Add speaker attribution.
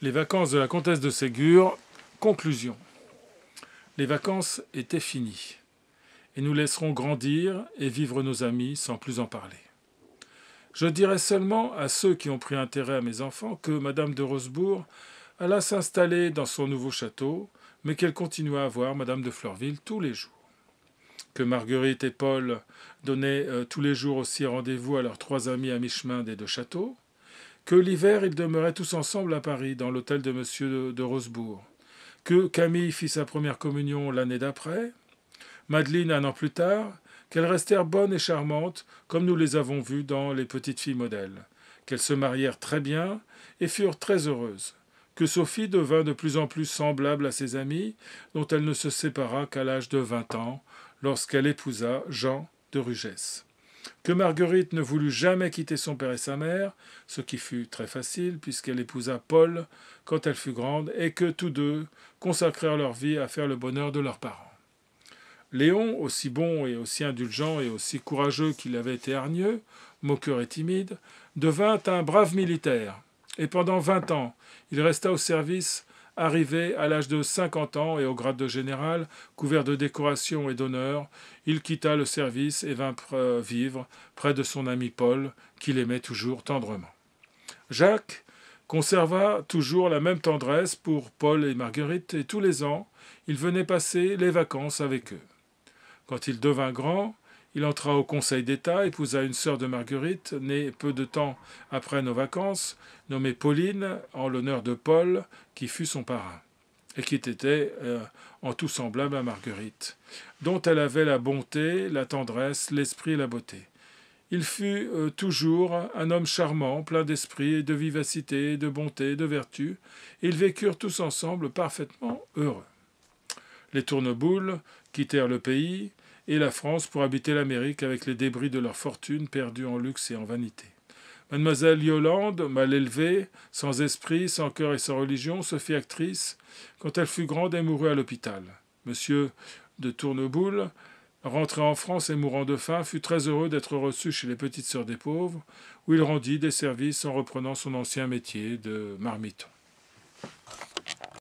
Speaker 1: Les vacances de la comtesse de Ségur, conclusion. Les vacances étaient finies, et nous laisserons grandir et vivre nos amis sans plus en parler. Je dirais seulement à ceux qui ont pris intérêt à mes enfants que Madame de Rosebourg alla s'installer dans son nouveau château, mais qu'elle continua à voir Madame de Fleurville tous les jours. Que Marguerite et Paul donnaient euh, tous les jours aussi rendez-vous à leurs trois amis à mi-chemin des deux châteaux, que l'hiver ils demeuraient tous ensemble à Paris, dans l'hôtel de Monsieur de, Rosebourg, que Camille fit sa première communion l'année d'après, Madeleine un an plus tard, qu'elles restèrent bonnes et charmantes, comme nous les avons vues dans Les Petites Filles Modèles, qu'elles se marièrent très bien et furent très heureuses, que Sophie devint de plus en plus semblable à ses amis, dont elle ne se sépara qu'à l'âge de vingt ans, lorsqu'elle épousa Jean de Rugès que Marguerite ne voulut jamais quitter son père et sa mère, ce qui fut très facile puisqu'elle épousa Paul quand elle fut grande, et que tous deux consacrèrent leur vie à faire le bonheur de leurs parents. Léon, aussi bon et aussi indulgent et aussi courageux qu'il avait été hargneux, moqueur et timide, devint un brave militaire, et pendant vingt ans il resta au service Arrivé à l'âge de cinquante ans et au grade de général, couvert de décorations et d'honneurs, il quitta le service et vint euh, vivre près de son ami Paul, qu'il aimait toujours tendrement. Jacques conserva toujours la même tendresse pour Paul et Marguerite, et tous les ans, il venait passer les vacances avec eux. Quand il devint grand, il entra au Conseil d'État, épousa une sœur de Marguerite, née peu de temps après nos vacances, nommée Pauline, en l'honneur de Paul, qui fut son parrain, et qui était euh, en tout semblable à Marguerite, dont elle avait la bonté, la tendresse, l'esprit et la beauté. Il fut euh, toujours un homme charmant, plein d'esprit, de vivacité, de bonté, de vertu, et ils vécurent tous ensemble parfaitement heureux. Les tourneboules quittèrent le pays, et la France pour habiter l'Amérique avec les débris de leur fortune perdue en luxe et en vanité. Mademoiselle Yolande, mal élevée, sans esprit, sans cœur et sans religion, se fit actrice quand elle fut grande et mourut à l'hôpital. Monsieur de Tourneboul, rentré en France et mourant de faim, fut très heureux d'être reçu chez les petites sœurs des pauvres, où il rendit des services en reprenant son ancien métier de marmiton.